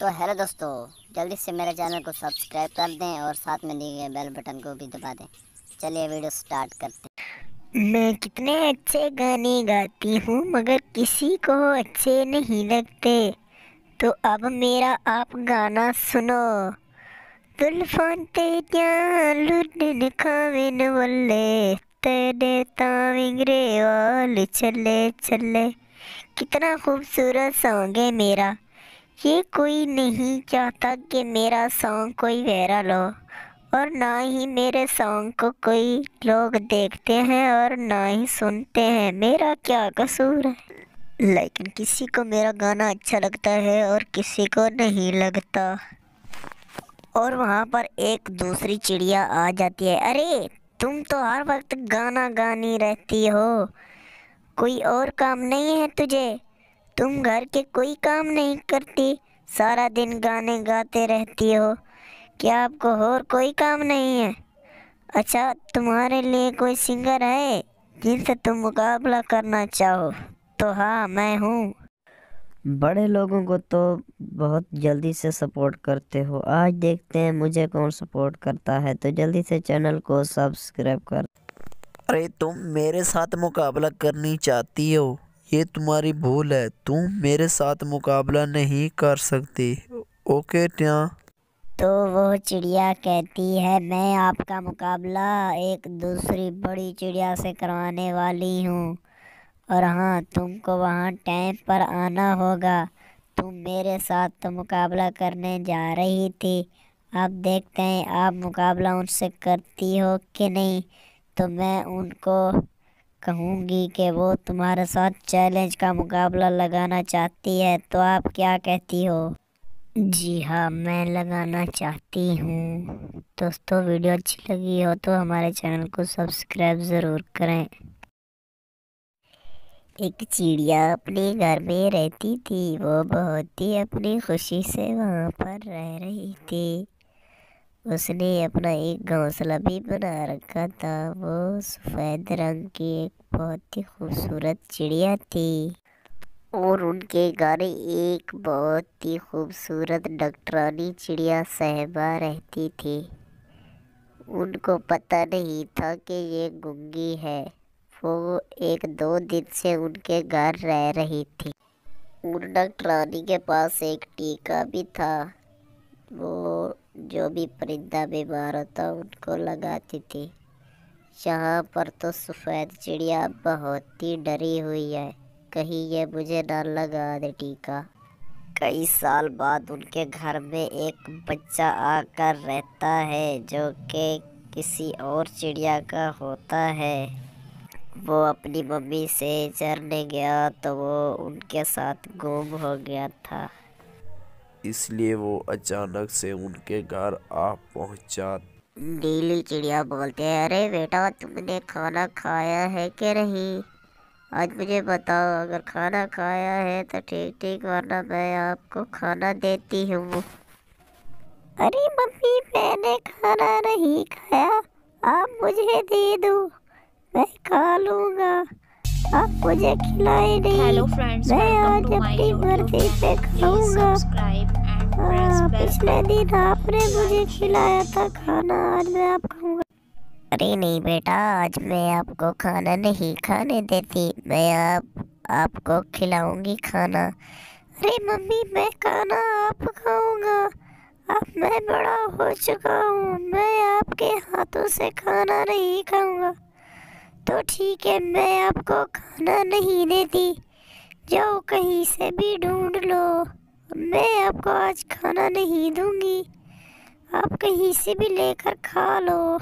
तो हेलो दोस्तों जल्दी से मेरे चैनल को सब्सक्राइब कर दें और साथ में दिए गए बेल बटन को भी दबा दें चलिए वीडियो स्टार्ट करते हैं मैं कितने अच्छे गाने गाती हूँ मगर किसी को अच्छे नहीं लगते तो अब मेरा आप गाना सुनो दुल्फान खाविन वल्ले तेरे वाल चले चले कितना खूबसूरत सॉन्ग है मेरा ये कोई नहीं चाहता कि मेरा सॉन्ग कोई वायरल हो और ना ही मेरे सॉन्ग को कोई लोग देखते हैं और ना ही सुनते हैं मेरा क्या कसूर है लेकिन किसी को मेरा गाना अच्छा लगता है और किसी को नहीं लगता और वहाँ पर एक दूसरी चिड़िया आ जाती है अरे तुम तो हर वक्त गाना गानी रहती हो कोई और काम नहीं है तुझे तुम घर के कोई काम नहीं करती सारा दिन गाने गाते रहती हो क्या आपको और कोई काम नहीं है अच्छा तुम्हारे लिए कोई सिंगर है जिनसे तुम मुकाबला करना चाहो तो हाँ मैं हूँ बड़े लोगों को तो बहुत जल्दी से सपोर्ट करते हो आज देखते हैं मुझे कौन सपोर्ट करता है तो जल्दी से चैनल को सब्सक्राइब कर अरे तुम मेरे साथ मुकाबला करनी चाहती हो ये तुम्हारी भूल है तुम मेरे साथ मुकाबला नहीं कर सकती ओके ट्या तो वो चिड़िया कहती है मैं आपका मुकाबला एक दूसरी बड़ी चिड़िया से करवाने वाली हूँ और हाँ तुमको वहाँ टाइम पर आना होगा तुम मेरे साथ तो मुकाबला करने जा रही थी अब देखते हैं आप मुकाबला उनसे करती हो कि नहीं तो मैं उनको कहूँगी कि वो तुम्हारे साथ चैलेंज का मुकाबला लगाना चाहती है तो आप क्या कहती हो जी हाँ मैं लगाना चाहती हूँ दोस्तों वीडियो अच्छी लगी हो तो हमारे चैनल को सब्सक्राइब ज़रूर करें एक चिड़िया अपने घर में रहती थी वो बहुत ही अपनी खुशी से वहाँ पर रह रही थी उसने अपना एक घोंसला भी बना रखा था वो सफ़ेद रंग की एक बहुत ही खूबसूरत चिड़िया थी और उनके घर एक बहुत ही खूबसूरत डॉक्टरानी चिड़िया साहबा रहती थी उनको पता नहीं था कि ये गुंगी है वो एक दो दिन से उनके घर रह रही थी उन डॉक्टरानी के पास एक टीका भी था वो जो भी परिंदा बीमार होता उनको लगाती थी यहाँ पर तो सफ़ेद चिड़िया बहुत ही डरी हुई है कहीं ये मुझे ना लगा दे टीका कई साल बाद उनके घर में एक बच्चा आकर रहता है जो कि किसी और चिड़िया का होता है वो अपनी मम्मी से चरने गया तो वो उनके साथ गुम हो गया था इसलिए वो अचानक से उनके घर आ पहुंचा नीली चिड़िया बोलते हैं अरे बेटा तुमने खाना खाया है कि नहीं आज मुझे बताओ अगर खाना खाया है तो ठीक ठीक वरना मैं आपको खाना देती हूँ अरे मम्मी मैंने खाना नहीं खाया आप मुझे दे दो मैं खा लूँगा आप मुझे खिलाए नहीं मैं आज अपनी मर्जी से खाऊंगा पिछले दिन आपने मुझे खिलाया था खाना आज मैं आप खाऊंगा अरे नहीं बेटा आज मैं आपको खाना नहीं खाने देती मैं आप आपको खिलाऊंगी खाना अरे मम्मी मैं खाना आप खाऊंगा अब मैं बड़ा हो चुका हूँ मैं आपके हाथों से खाना नहीं खाऊंगा तो ठीक है मैं आपको खाना नहीं देती जाओ कहीं से भी ढूंढ लो मैं आपको आज खाना नहीं दूंगी आप कहीं से भी लेकर खा लो